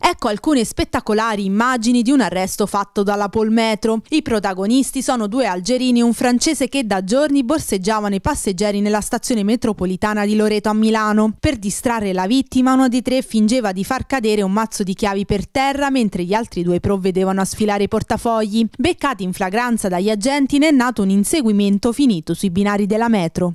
Ecco alcune spettacolari immagini di un arresto fatto dalla Polmetro. I protagonisti sono due algerini e un francese che da giorni borseggiavano i passeggeri nella stazione metropolitana di Loreto a Milano. Per distrarre la vittima, uno dei tre fingeva di far cadere un mazzo di chiavi per terra mentre gli altri due provvedevano a sfilare i portafogli. Beccati in flagranza dagli agenti, ne è nato un inseguimento finito sui binari della metro.